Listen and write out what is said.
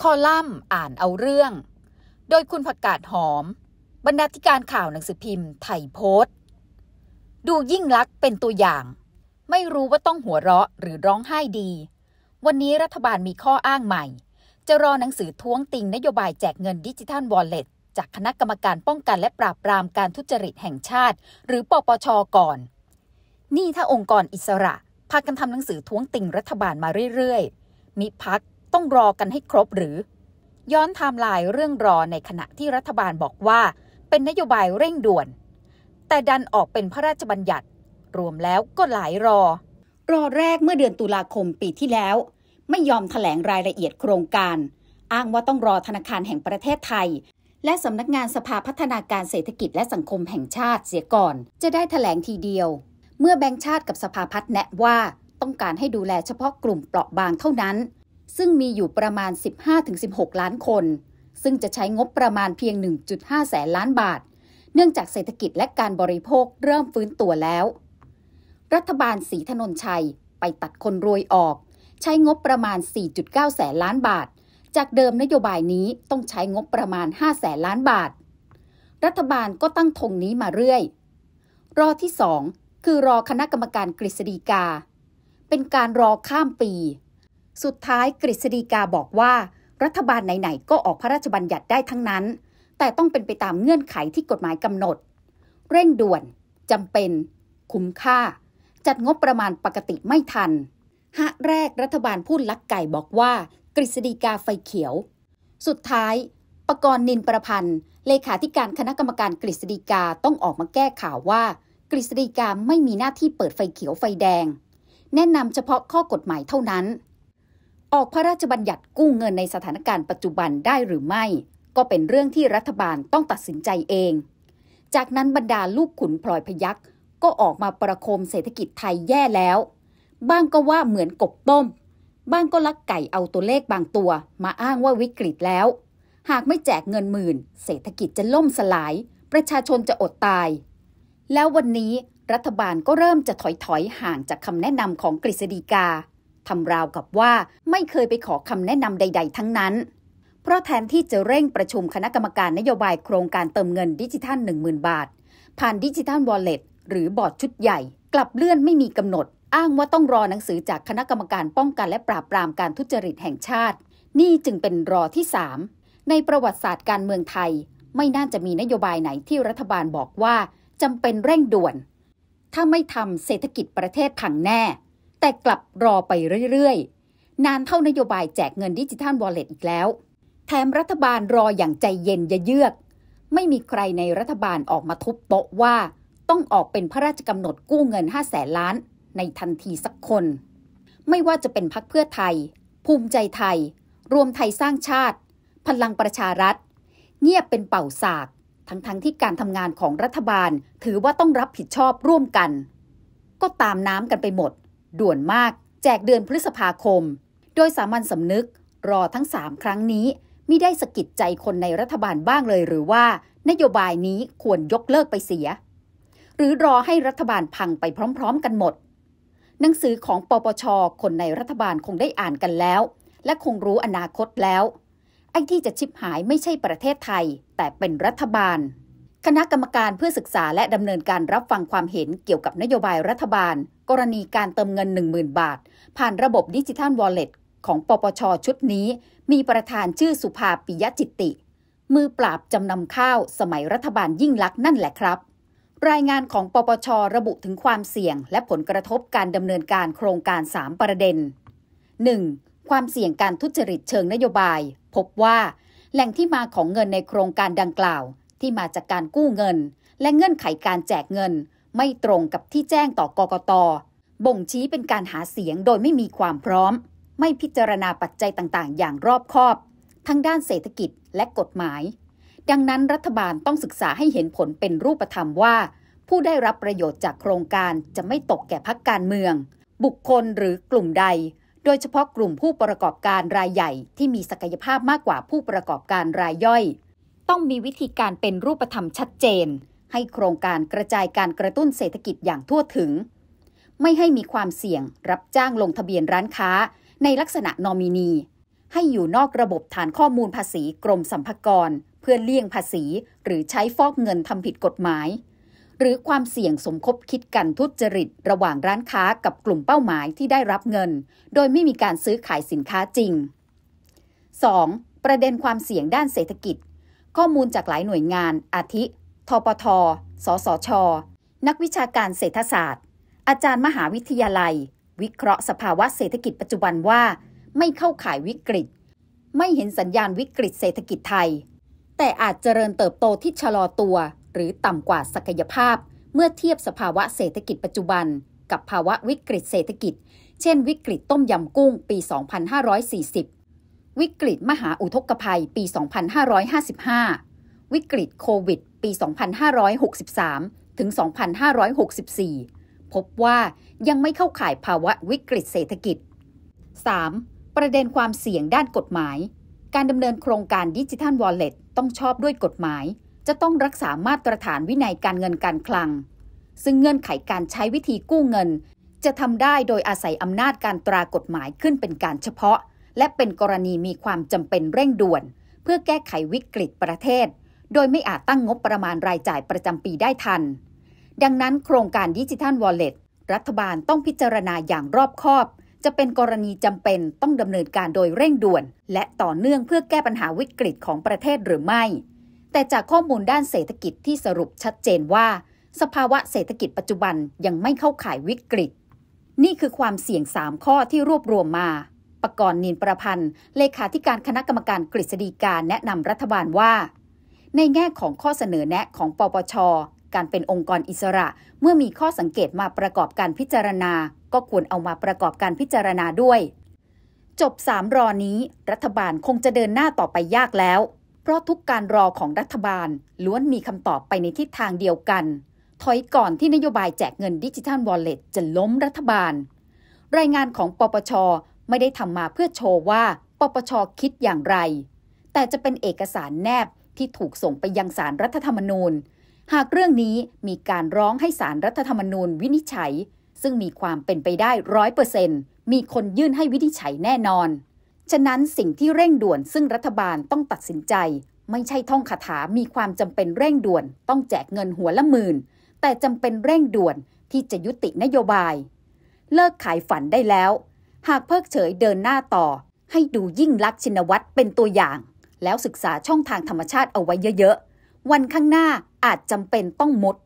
คอลัมน์อ่านเอาเรื่อง โดยคุณผักกาดหอม บรรณาธิการข่าวหนังสือพิมพ์ไทยโพสต์ ดูยิ่งลักษณ์เป็นตัวอย่าง ไม่รู้ว่าต้องหัวเราะหรือร้องไห้ดี วันนี้รัฐบาลมีข้ออ้างใหม่ จะรอหนังสือท้วงติงนโยบายแจกเงินดิจิทัลวอลเล็ตจากคณะกรรมการป้องกันและปราบปรามการทุจริตแห่งชาติ หรือปปชก่อน นี่ถ้าองค์กรอิสระ พากันทำหนังสือท้วงติงรัฐบาลมาเรื่อยๆมิพักต้องรอกันให้ครบหรือ ย้อนไทม์ไลน์เรื่องรอในขณะที่รัฐบาลบอกว่า เป็นนโยบายเร่งด่วน แต่ดันออกเป็นพระราชบัญญัติ รวมแล้วก็หลายรอ รอแรกเมื่อเดือนตุลาคมปีที่แล้ว ไม่ยอมถแถลงรายละเอียดโครงการ อ้างว่าต้องรอธนาคารแห่งประเทศไทย และสำนักงานสภาพัฒนาการเศรษฐกิจและสังคมแห่งชาติเสียก่อน จะได้ถแถลงทีเดียว เมื่อแบงค์ชาติกับสภาพัฒน์แนะว่า ต้องการให้ดูแลเฉพาะกลุ่มเปราะบางเท่านั้นซึ่งมีอยู่ประมาณ 15-16 ล้านคน ซึ่งจะใช้งบประมาณเพียง1.5แสนล้านบาท เนื่องจากเศรษฐกิจและการบริโภคเริ่มฟื้นตัวแล้ว รัฐบาลสีธนนชัยไปตัดคนรวยออก ใช้งบประมาณ 4.9แสนล้านบาท จากเดิมนโยบายนี้ต้องใช้งบประมาณ5แสนล้านบาท รัฐบาลก็ตั้งธงนี้มาเรื่อย รอที่ 2 คือรอคณะกรรมการกฤษฎีกา เป็นการรอข้ามปีสุดท้ายกฤษฎีกาบอกว่า รัฐบาลไหนๆ ก็ออกพระราชบัญญัติได้ทั้งนั้น แต่ต้องเป็นไปตามเงื่อนไขที่กฎหมายกำหนด เร่งด่วนจำเป็น คุ้มค่า จัดงบประมาณปกติไม่ทันหะแรกรัฐบาลพูดลักไก่บอกว่า กฤษฎีกาไฟเขียว สุดท้าย ประกรณ์นินประพันธ์ เลขาธิการคณะกรรมการกฤษฎีกาต้องออกมาแก้ข่าวว่า กฤษฎีกาไม่มีหน้าที่เปิดไฟเขียวไฟแดง แนะนำเฉพาะข้อกฎหมายเท่านั้นออกพระราชบัญญัติกู้เงินในสถานการณ์ปัจจุบันได้หรือไม่ ก็เป็นเรื่องที่รัฐบาลต้องตัดสินใจเอง จากนั้นบรรดาลูกขุนพลอยพยักษ์ ก็ออกมาประโคมเศรษฐกิจไทยแย่แล้ว บ้างก็ว่าเหมือนกบต้ม บ้างก็ลักไก่เอาตัวเลขบางตัวมาอ้างว่าวิกฤตแล้ว หากไม่แจกเงินหมื่น เศรษฐกิจจะล่มสลาย ประชาชนจะอดตาย แล้ววันนี้รัฐบาลก็เริ่มจะถอยถอยห่างจากคำแนะนำของกฤษฎีกาทำราวกับว่าไม่เคยไปขอคำแนะนำใด ๆ ทั้งนั้น เพราะแทนที่จะเร่งประชุมคณะกรรมการนโยบายโครงการเติมเงินดิจิทัล 10,000บาท ผ่านดิจิทัลวอลเล็ตหรือบอร์ดชุดใหญ่ กลับเลื่อนไม่มีกำหนด อ้างว่าต้องรอหนังสือจากคณะกรรมการป้องกันและปราบปรามการทุจริตแห่งชาติ นี่จึงเป็นรอที่ 3 ในประวัติศาสตร์การเมืองไทยไม่น่าจะมีนโยบายไหนที่รัฐบาลบอกว่าจำเป็นเร่งด่วน ถ้าไม่ทำเศรษฐกิจประเทศพังแน่แต่กลับรอไปเรื่อยๆนานเท่านโยบายแจกเงินดิจิทัลวอลเล็ตอีกแล้ว แถมรัฐบาลรออย่างใจเย็นยเยือก ไม่มีใครในรัฐบาลออกมาทุบโต๊ะว่า ต้องออกเป็นพระราชกำหนดกู้เงิน 5 แสนล้าน ในทันทีสักคน ไม่ว่าจะเป็นพักเพื่อไทย ภูมิใจไทย รวมไทยสร้างชาติพลังประชารัฐ เงียบเป็นเป่าสากทั้งๆทที่การทำงานของรัฐบาล ถือว่าต้องรับผิดชอบร่วมกัน ก็ตามน้ำกันไปหมดด่วนมากแจกเดือนพฤษภาคม โดยสามัญสำนึกรอทั้ง 3 ครั้งนี้มิได้สะกิดใจคนในรัฐบาลบ้างเลยหรือว่า นโยบายนี้ควรยกเลิกไปเสีย หรือรอให้รัฐบาลพังไปพร้อม ๆ กันหมด หนังสือของปปช คนในรัฐบาลคงได้อ่านกันแล้ว และคงรู้อนาคตแล้วไอ้ที่จะชิบหายไม่ใช่ประเทศไทย แต่เป็นรัฐบาลคณะกรรมการเพื่อศึกษาและดำเนินการรับฟังความเห็นเกี่ยวกับนโยบายรัฐบาล กรณีการเติมเงิน 10,000 บาท ผ่านระบบดิจิทัลวอลเล็ตของปปชชุดนี้ มีประธานชื่อสุภาปิยจิตติ มือปราบจำนำข้าวสมัยรัฐบาลยิ่งลักษณ์นั่นแหละครับ รายงานของปปชระบุถึงความเสี่ยงและผลกระทบการดำเนินการโครงการ 3 ประเด็น 1. ความเสี่ยงการทุจริตเชิงนโยบาย พบว่า แหล่งที่มาของเงินในโครงการดังกล่าวที่มาจากการกู้เงิน และเงื่อนไขการแจกเงิน ไม่ตรงกับที่แจ้งต่อกกตบ่งชี้เป็นการหาเสียงโดยไม่มีความพร้อม ไม่พิจารณาปัจจัยต่างๆ อย่างรอบคอบ ทั้งด้านเศรษฐกิจและกฎหมาย ดังนั้นรัฐบาลต้องศึกษาให้เห็นผลเป็นรูปธรรมว่า ผู้ได้รับประโยชน์จากโครงการจะไม่ตกแก่พักการเมือง บุคคลหรือกลุ่มใด โดยเฉพาะกลุ่มผู้ประกอบการรายใหญ่ที่มีศักยภาพมากกว่าผู้ประกอบการรายย่อยต้องมีวิธีการเป็นรูปธรรมชัดเจน ให้โครงการกระจายการกระตุ้นเศรษฐกิจอย่างทั่วถึง ไม่ให้มีความเสี่ยงรับจ้างลงทะเบียนร้านค้าในลักษณะนอมินี ให้อยู่นอกระบบฐานข้อมูลภาษีกรมสัมพากร เพื่อเลี่ยงภาษี หรือใช้ฟอกเงินทำผิดกฎหมาย หรือความเสี่ยงสมคบคิดกันทุจริตระหว่างร้านค้ากับกลุ่มเป้าหมายที่ได้รับเงิน โดยไม่มีการซื้อขายสินค้าจริง 2. ประเด็นความเสี่ยงด้านเศรษฐกิจข้อมูลจากหลายหน่วยงาน อาทิ ทปทสสช นักวิชาการเศรษฐศาสตร์ อาจารย์มหาวิทยาลัย วิเคราะห์สภาวะเศรษฐกิจปัจจุบันว่า ไม่เข้าข่ายวิกฤต ไม่เห็นสัญญาณวิกฤตเศรษฐกิจไทย แต่อาจเจริญเติบโตที่ชะลอตัว หรือต่ำกว่า ศักยภาพเมื่อเทียบสภาวะเศรษฐกิจปัจจุบัน กับภาวะวิกฤตเศรษฐกิจ เช่น วิกฤตต้มยำกุ้งปี 2540วิกฤต มหาอุทกภัยปี 2555 วิกฤตโควิด ปี 2563 ถึง 2564 พบว่ายังไม่เข้าข่ายภาวะวิกฤตเศรษฐกิจ 3. ประเด็นความเสี่ยงด้านกฎหมาย การดำเนินโครงการดิจิทัลวอลเล็ตต้องชอบด้วยกฎหมาย จะต้องรักษามาตรฐานวินัยการเงินการคลัง ซึ่งเงื่อนไขการใช้วิธีกู้เงิน จะทำได้โดยอาศัยอำนาจการตรากฎหมายขึ้นเป็นการเฉพาะและเป็นกรณีมีความจำเป็นเร่งด่วน เพื่อแก้ไขวิกฤตประเทศ โดยไม่อาจตั้งงบประมาณรายจ่ายประจำปีได้ทัน ดังนั้นโครงการดิจิทัลวอลเล็ตรัฐบาลต้องพิจารณาอย่างรอบคอบ จะเป็นกรณีจำเป็นต้องดำเนินการโดยเร่งด่วน และต่อเนื่องเพื่อแก้ปัญหาวิกฤตของประเทศหรือไม่ แต่จากข้อมูลด้านเศรษฐกิจที่สรุปชัดเจนว่า สภาวะเศรษฐกิจปัจจุบันยังไม่เข้าข่ายวิกฤต นี่คือความเสี่ยง 3 ข้อที่รวบรวมมาปกรณ์นินประพันธ์ เลขาธิการคณะกรรมการกฤษฎีกาแนะนำรัฐบาลว่า ในแง่ของข้อเสนอแนะของปปช การเป็นองค์กรอิสระเมื่อมีข้อสังเกตมาประกอบการพิจารณา ก็ควรเอามาประกอบการพิจารณาด้วย จบ 3 รอนี้รัฐบาลคงจะเดินหน้าต่อไปยากแล้ว เพราะทุกการรอของรัฐบาล ล้วนมีคำตอบไปในทิศทางเดียวกัน ถอยก่อนที่นโยบายแจกเงินดิจิทัลวอลเล็ตจะล้มรัฐบาล รายงานของปปชไม่ได้ทำมาเพื่อโชว์ว่า ปปชคิดอย่างไร แต่จะเป็นเอกสารแนบที่ถูกส่งไปยังสารรัฐธรรมนูญ หากเรื่องนี้มีการร้องให้สารรัฐธรรมนูญวินิจฉัย ซึ่งมีความเป็นไปได้ร้อยเปอร์เซ็นต์มีคนยื่นให้วินิจฉัยแน่นอน ฉะนั้นสิ่งที่เร่งด่วนซึ่งรัฐบาลต้องตัดสินใจ ไม่ใช่ท่องคาถา มีความจำเป็นเร่งด่วน ต้องแจกเงินหัวละหมื่น แต่จำเป็นเร่งด่วนที่จะยุตินโยบาย เลิกขายฝันได้แล้วหากเพิกเฉยเดินหน้าต่อ ให้ดูยิ่งลักษณ์ชินวัตรเป็นตัวอย่าง แล้วศึกษาช่องทางธรรมชาติเอาไว้เยอะ ๆ วันข้างหน้าอาจจำเป็นต้องมด